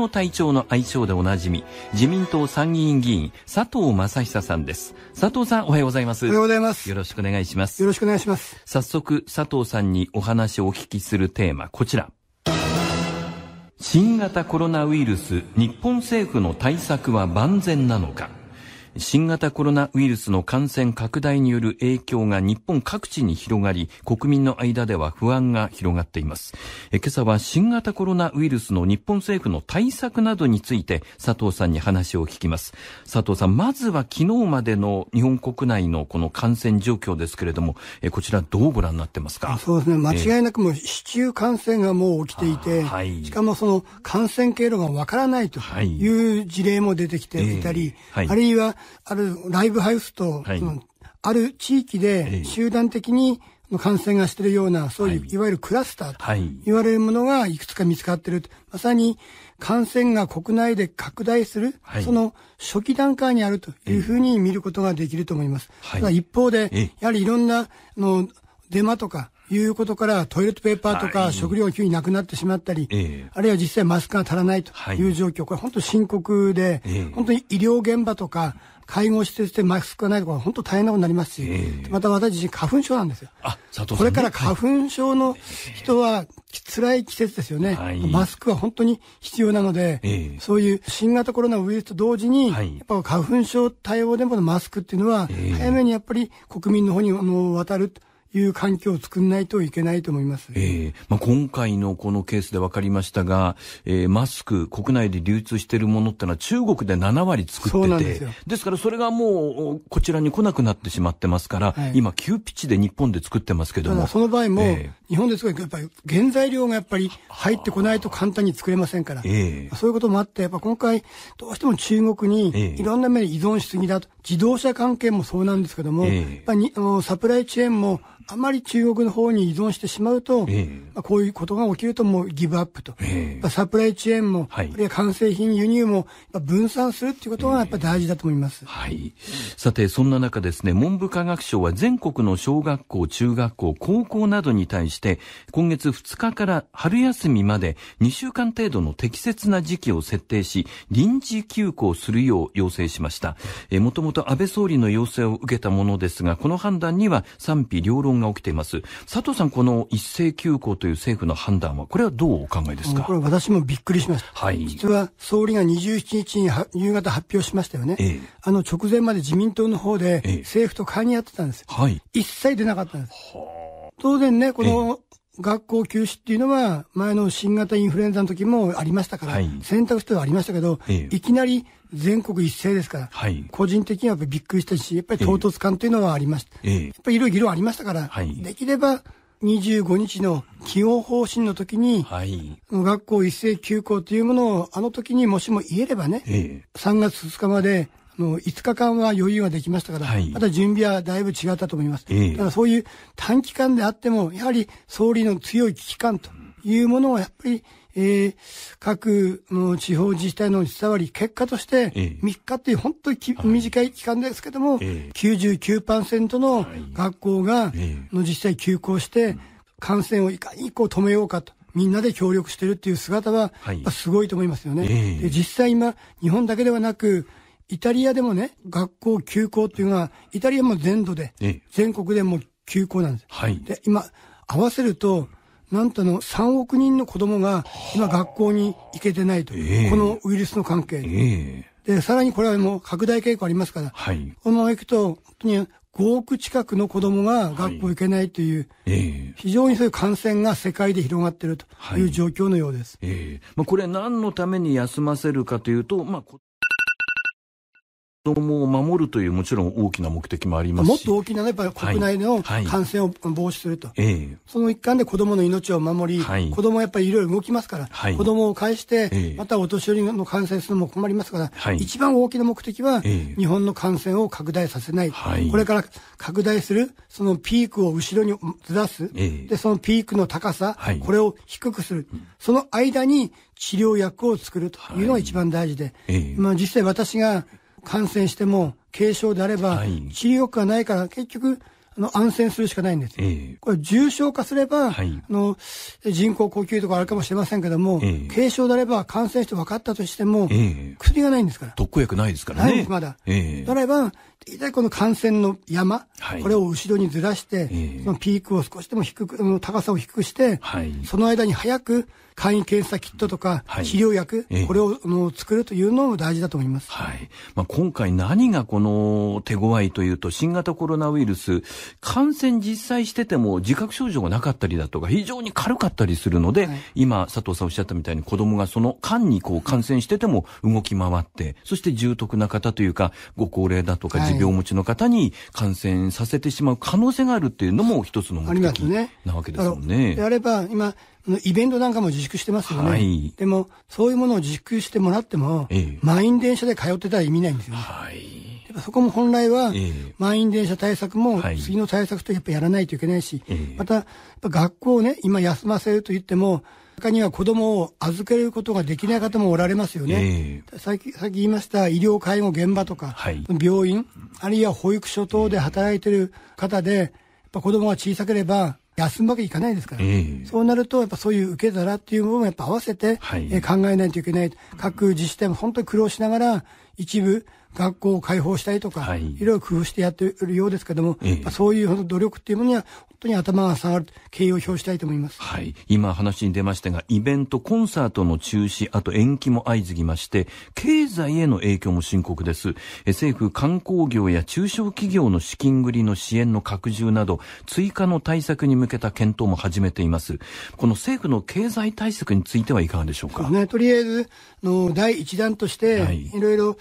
の隊長の愛称でおなじみ、自民党参議院議員、佐藤正久さんです。佐藤さん、おはようございます。おはようございます。よろしくお願いします。よろしくお願いします。早速、佐藤さんにお話をお聞きするテーマ、こちら。新型コロナウイルス、日本政府の対策は万全なのか新型コロナウイルスの感染拡大による影響が日本各地に広がり、国民の間では不安が広がっています。今朝は新型コロナウイルスの日本政府の対策などについて佐藤さんに話を聞きます。佐藤さん、まずは昨日までの日本国内のこの感染状況ですけれども、こちらどうご覧になってますかそうですね。間違いなくもう市中感染がもう起きていて、はい、しかもその感染経路がわからないという事例も出てきていたり、はいはい、あるいはあるライブハウスと、はい、そのある地域で集団的に感染がしているような、そういう、い、わゆるクラスターと言われるものがいくつか見つかってる。まさに感染が国内で拡大する、はい、その初期段階にあるというふうに見ることができると思います。はい、ただ一方で、やはりいろんなのデマとか、いうことから、トイレットペーパーとか食料急になくなってしまったり、あるいは実際マスクが足らないという状況、これ本当深刻で、本当に医療現場とか、介護施設でマスクがないとか、本当大変なことになりますし、また私自身花粉症なんですよ。これから花粉症の人は辛い季節ですよね。マスクは本当に必要なので、そういう新型コロナウイルスと同時に、やっぱ花粉症対応でものマスクっていうのは、早めにやっぱり国民の方にあの渡る。いう環境を作んないといけないと思います、えーまあ、今回のこのケースで分かりましたが、えー、マスク、国内で流通しているものってのは中国で7割作っててですですからそれがもうこちらに来なくなってしまってますから、はい、今、急ピッチで日本で作ってますけどもその場合も、えー、日本で作るやっぱり原材料がやっぱり入ってこないと簡単に作れませんから、えー、そういうこともあって、やっぱ今回、どうしても中国にいろんな面で依存しすぎだと、自動車関係もそうなんですけども、やっぱにサプライチェーンもあまり中国の方に依存してしまうと、えー、まあ、こういうことが起きるともうギブアップと、えー、サプライチェーンも、はい、あるいは完成品輸入も分散するっていうことがやっぱ大事だと思います、えー、はい、さて、そんな中ですね、文部科学省は全国の小学校、中学校、高校などに対して、今月2日から春休みまで2週間程度の適切な時期を設定し、臨時休校するよう要請しました。えー、もともと安倍総理の要請を受けたものですが、この判断には賛否両論が起きています。佐藤さん、この一斉休校という政府の判断は、これはどうお考えですかこれ私もびっくりしました。はい。実は総理が27日に夕方発表しましたよね。ええ、あの直前まで自民党の方で政府と会議やってたんですよ。ええ、はい。一切出なかったんです。はあ、当然ね、この、学校休止っていうのは、前の新型インフルエンザの時もありましたから、はい、選択肢とはありましたけど、ええ、いきなり全国一斉ですから、はい、個人的にはびっくりしたし、やっぱり唐突感というのはありました。え、やっぱりいろいろありましたから、はい、できれば25日の起用方針の時に、はい、学校一斉休校というものを、あの時にもしも言えればね、ええ、3月2日までの5日間は余裕ができましたから、はい、また準備はだいぶ違ったと思います。えー、ただそういう短期間であっても、やはり総理の強い危機感というものをやっぱり、えー、各の地方自治体の伝わり、結果として、3日っていう本当に、えー、短い期間ですけども、えー、99%の学校が、の実際休校して、感染をいかにこう止めようかと。みんなで協力してるっていう姿は、すごいと思いますよね。はいえー、実際今、日本だけではなく、イタリアでもね、学校休校っていうのは、イタリアも全土で、全国でも休校なんです。はい、で、今、合わせると、なんとの3億人の子供が今学校に行けてないと、えー、このウイルスの関係で、えー、で。さらにこれはもう拡大傾向ありますから、はい、このまま行くと、本当に5億近くの子供が学校行けないという、はい、非常にそういう感染が世界で広がっているという状況のようです。はい、えー、まあ、これ何のために休ませるかというと、まあ子供を守るというもちろん大きな目的もありますもっと大きなやっぱり国内の感染を防止すると、はいはい、その一環で子供の命を守り、はい、子供はやっぱりいろいろ動きますから、はい、子供を介して、またお年寄りの感染するのも困りますから、はい、一番大きな目的は、日本の感染を拡大させない、これから拡大する、そのピークを後ろにずらす、でそのピークの高さ、これを低くする、その間に治療薬を作るというのが一番大事で、まあ、実際私が感染しても軽症であれば、治療薬がないから結局、あの、安静するしかないんです。えー、これ重症化すれば、はい、あの、人工呼吸とかあるかもしれませんけども、えー、軽症であれば感染して分かったとしても、えー、薬がないんですから。特効薬ないですからね。ないんです、まだ。えー、ば、大体この感染の山、はい、これを後ろにずらして、えー、そのピークを少しでも低く、高さを低くして、はい、その間に早く簡易検査キットとか、治療薬、これを、の作るというのも大事だと思います。はいまあ、今回何がこの手強いというと、新型コロナウイルス、感染実際してても自覚症状がなかったりだとか、非常に軽かったりするので、はい、今、佐藤さんおっしゃったみたいに子供がその間にこう感染してても動き回って、そして重篤な方というか、ご高齢だとか、病持ちの方に感染させてしまう可能性があるっていうのも一つの目的なわけですもんね。ねあれば今イベントなんかも自粛してますよね、はい、でもそういうものを自粛してもらっても、ええ、満員電車で通ってたら意味ないんですよ、はい、そこも本来は、満員電車対策も、次の対策とやっぱやらないといけないし、また学校をね今休ませると言っても中には子供を預けることができない方もおられますよね、えー、さっきさっき言いました医療介護現場とか、はい、病院、あるいは保育所等で働いてる方で、やっぱ子供が小さければ休むわけいかないですから、えー、そうなると、やっぱそういう受け皿っていうものもやっぱ合わせて、はい、え考えないといけない、各自治体も本当に苦労しながら、一部、学校を開放したりとか、はい、いろいろ工夫してやっているようですけども、えー、そういう努力っていうものには、本当に頭が下がる、敬意を表したいと思います。はい。今話に出ましたが、イベント、コンサートの中止、あと延期も相次ぎまして、経済への影響も深刻です。政府、観光業や中小企業の資金繰りの支援の拡充など、追加の対策に向けた検討も始めています。この政府の経済対策についてはいかがでしょうか。ね、とりあえず、の、第一弾として、はい、いろいろ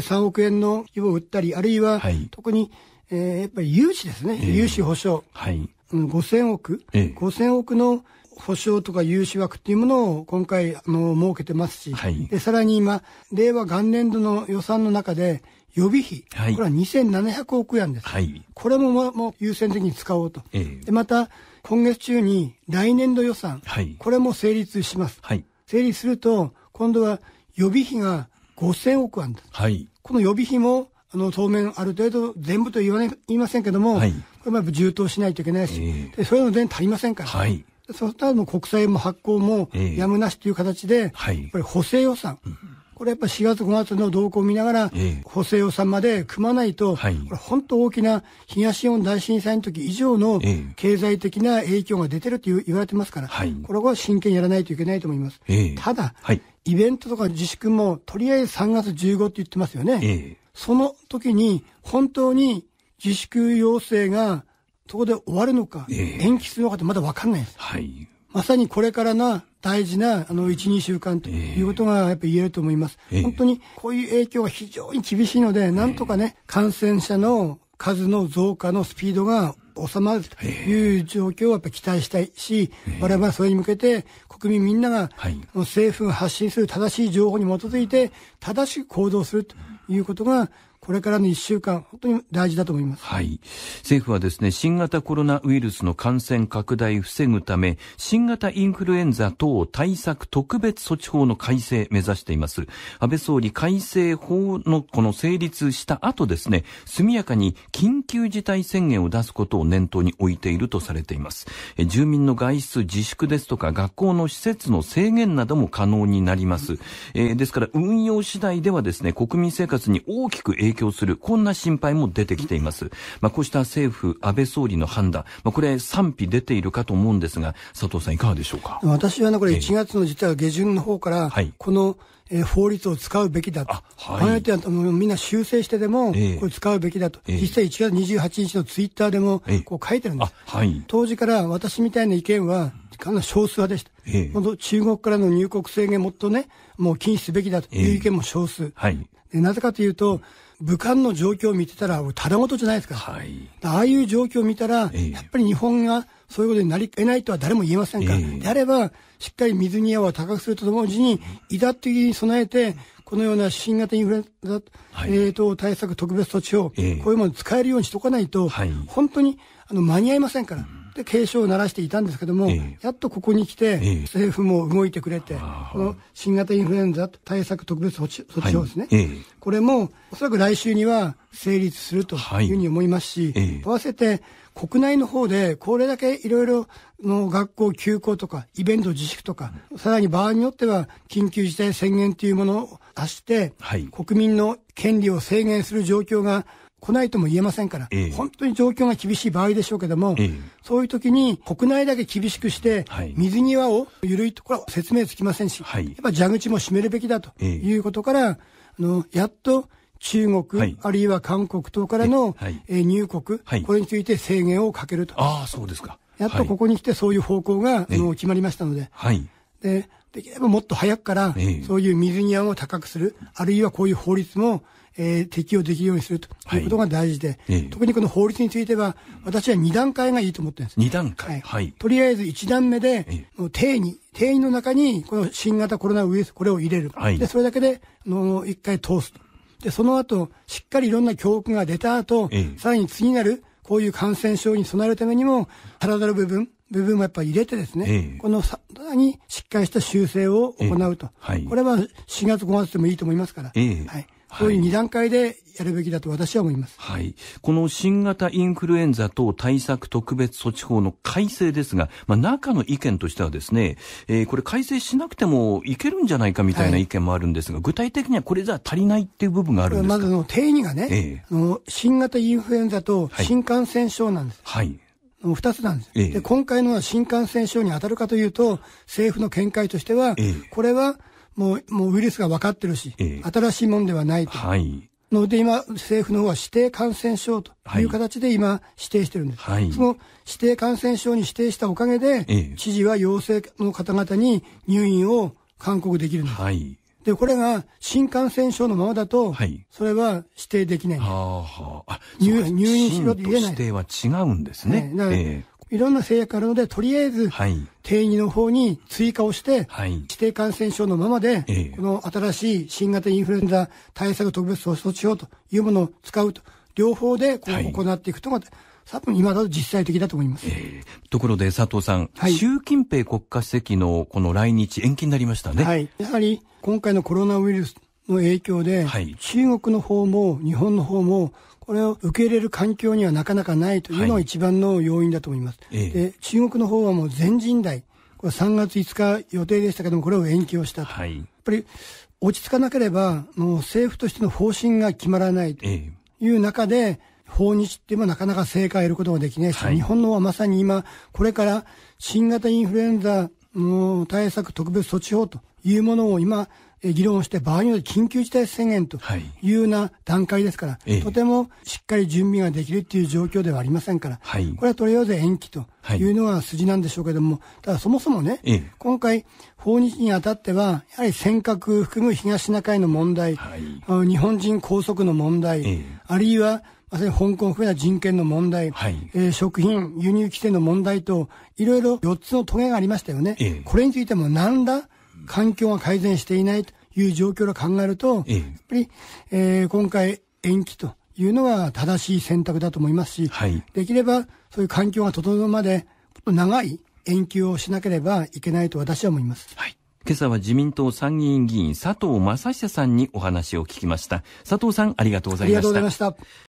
3億円の規模を売ったり、あるいは、はい、特に、えー、やっぱり融資ですね、えー、融資保証、はい、うん、5000億、えー、5000億の保証とか融資枠っていうものを今回、あの、設けてますし、はい、でさらに今、令和元年度の予算の中で、予備費、はい、これは2700億円です。はい、これも、ま、もう優先的に使おうと。えー、でまた、今月中に来年度予算、はい、これも成立します。はい、成立すると、今度は予備費が5 0億はい、この予備費もあの当面、ある程度、全部と言わ、ね、言いませんけども、はい、これも充当しないといけないし、えー、でそういうの全然足りませんから、はい、そうしたら国債も発行もやむなしという形で、えーはい、これ補正予算。うんこれやっぱ4月、5月の動向を見ながら、補正予算まで組まないと、これ本当大きな東日本大震災の時以上の経済的な影響が出てると言われてますから、はい、これは真剣にやらないといけないと思います。ただ、はい、イベントとか自粛もとりあえず3月15って言ってますよね。その時に本当に自粛要請がそこで終わるのか、延期するのかってまだ分かんないです。はい、まさにこれからな大事な、あの、1、2週間ということがやっぱ言えると思います。えー、本当に、こういう影響が非常に厳しいので、なんとかね、感染者の数の増加のスピードが収まるという状況をやっぱ期待したいし、我々はそれに向けて国民みんなが、はい、政府が発信する正しい情報に基づいて正しく行動するということがこれからの1週間、本当に大事だと思います。はい。政府はですね、新型コロナウイルスの感染拡大を防ぐため、新型インフルエンザ等対策特別措置法の改正目指しています。安倍総理改正法のこの成立した後ですね、速やかに緊急事態宣言を出すことを念頭に置いているとされています。え住民の外出自粛ですとか、学校の施設の制限なども可能になります。えー、ですから運用次第ではですね、国民生活に大きく影響響する、こんな心配も出てきています。まあ、こうした政府、安倍総理の判断、まあ、これ賛否出ているかと思うんですが、佐藤さんいかがでしょうか。私はね、これ1月の実は下旬の方から、この、えー、法律を使うべきだと、はい、てみんな修正してでも、これ使うべきだと、えー、実際1月28日のツイッターでもこう書いてるんです、はい、当時から私みたいな意見は、かなり少数派でした、えー、中国からの入国制限、もっとね、もう禁止すべきだという意見も少数、えはい、なぜかというと、武漢の状況を見てたら、ただごとじゃないですか。はい、ああいう状況を見たら、えー、やっぱり日本がそういうことになり得ないとは誰も言えませんから、えー、であれば、しっかり水際を高くするとともに、いざというに備えて、このような新型インフルエンザ、はい、えー、と対策特別措置を、こういうものを使えるようにしておかないと、はい、本当にあの間に合いませんから。うんで警鐘を鳴らしていたんですけども、えー、やっとここに来て、えー、政府も動いてくれて、この新型インフルエンザ対策特別措置措置法ですね、はいえー、これもおそらく来週には成立するというふうに思いますし、はい、合わせて国内の方でこれだけいろいろの学校休校とか、イベント自粛とか、さらに場合によっては緊急事態宣言というものを出して、はい、国民の権利を制限する状況が来ないとも言えませんから、え本当に状況が厳しい場合でしょうけども、え、そういう時に国内だけ厳しくして、はい、水際を緩いところは説明つきませんし、はい、やっぱ蛇口も閉めるべきだということから、あのやっと中国、はい、あるいは韓国等からの、え入国、これについて制限をかけると。ああ、そうですか。やっとここに来てそういう方向が、あの決まりましたので。でできればもっと早くから、そういう水際を高くする、あるいはこういう法律もえー、適用できるようにするということが大事で、はい、特にこの法律については、私は2段階がいいと思ってるんです。2段階、はい、はい、とりあえず1段目で、定義、定義の中に、この新型コロナウイルス、これを入れる。はい、で、それだけで、の1回通すと。で、その後、しっかりいろんな教訓が出た後、さらに次なる、こういう感染症に備えるためにも、体の部分、部分もやっぱり入れてですね、えこのさらにしっかりした修正を行うと、えはい、これは4月、5月でもいいと思いますから、はい、こういう2段階でやるべきだと私は思います。はい。この新型インフルエンザ等対策特別措置法の改正ですが、まあ、中の意見としてはですね、えー、これ改正しなくてもいけるんじゃないかみたいな意見もあるんですが、はい、具体的にはこれじゃ足りないっていう部分があるんですかまずの定義がね、えー、の新型インフルエンザと新感染症なんです。はい、二つなんです、えで今回のは新感染症に当たるかというと、政府の見解としては、え、これはもう、もうウイルスが分かってるし、えー、新しいもんではないと。はい。ので、今、政府の方は指定感染症という形で今、指定してるんです。はい、その指定感染症に指定したおかげで、えー、知事は陽性の方々に入院を勧告できるんです。はい、で、これが新感染症のままだと、はい、それは指定できないはあはあ、入院しろって言えない。指定は違うんですね。ねだから、えーいろんな制約があるので、とりあえず、定義の方に追加をして、指定感染症のままで、この新しい新型インフルエンザ対策特別措置法というものを使うと、両方でこう行っていくとが、多分今だと実際的だと思います。えー、ところで佐藤さん、はい、習近平国家主席のこの来日延期になりましたね。はい。やはり今回のコロナウイルスの影響で、はい、中国の方も日本の方もこれを受け入れる環境にはなかなかないというのが一番の要因だと思います。はい、で中国の方はもう全人代、これ3月5日予定でしたけども、これを延期をしたと。はい、やっぱり落ち着かなければ、もう政府としての方針が決まらないという中で、訪日ってもなかなか成果を得ることができないし、はい、日本のはまさに今、これから新型インフルエンザの対策特別措置法というものを今、議論して場合によって緊急事態宣言というような段階ですから、はい、とてもしっかり準備ができるという状況ではありませんから、はい、これはとりあえず延期というのが筋なんでしょうけども、ただそもそもね、今回、訪日にあたっては、やはり尖閣含む東シナ海の問題、はい、日本人拘束の問題、あるいはまさに香港含めた人権の問題、はい、えー、食品輸入規制の問題と、いろいろ4つのトゲがありましたよね、ええ、これについても何ら環境が改善していないという状況を考えると、やっぱり、えー、今回延期というのは正しい選択だと思いますし、はい、できればそういう環境が整うまで、長い延期をしなければいけないと私は思います。はい今朝は自民党参議院議員佐藤正久さんにお話を聞きました。佐藤さん、ありがとうございました。ありがとうございました。